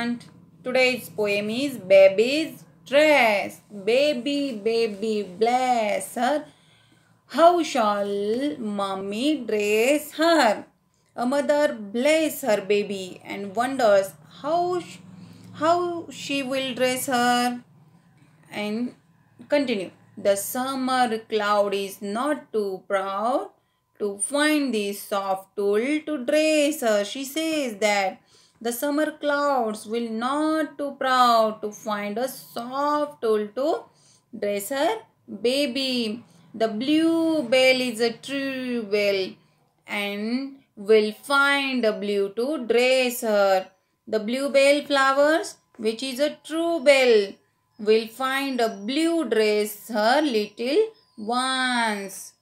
student. Today's poem is Baby's Dress. Baby, baby, bless her. How shall mommy dress her? A mother bless her baby and wonders how, how she will dress her. And continue. The summer cloud is not too proud to find this soft tool to dress her. She says that the summer clouds will not too proud to find a soft old to dress her baby. The blue bell is a true bell and will find a blue to dress her. The blue bell flowers, which is a true bell, will find a blue dress her little ones.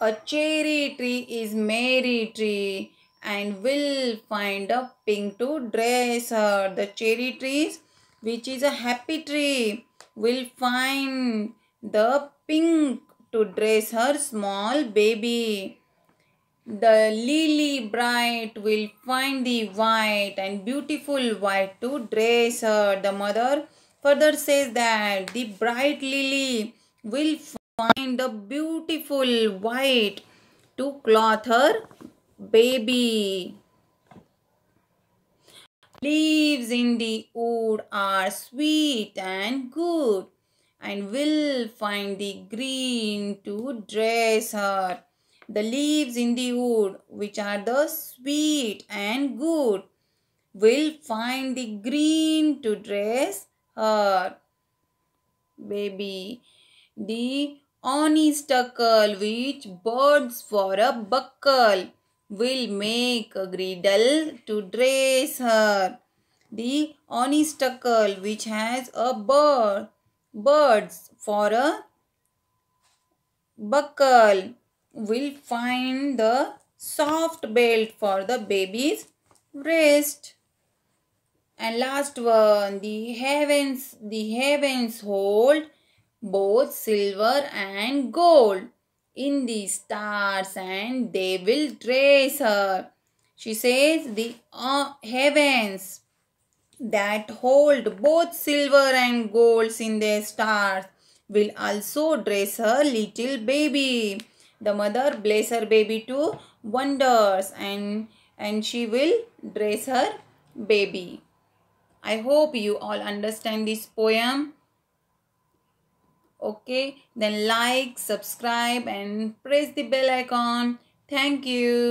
A cherry tree is Mary tree and will find a pink to dress her. The cherry trees, which is a happy tree, will find the pink to dress her small baby. The lily bright will find the white and beautiful white to dress her. The mother further says that the bright lily will find the beautiful white to clothe her baby. Leaves in the wood are sweet and good and will find the green to dress her. The leaves in the wood which are the sweet and good will find the green to dress her. Baby, the honeysuckle which buds for a buckle will make a griddle to dress her. The honeysuckle which has a bird, birds for a buckle will find the soft belt for the baby's wrist. And last one, the heavens, the heavens hold both silver and gold in the stars and they will trace her. She says the uh, heavens that hold both silver and golds in their stars will also dress her little baby. The mother bless her baby to wonders and, and she will dress her baby. I hope you all understand this poem okay then like subscribe and press the bell icon thank you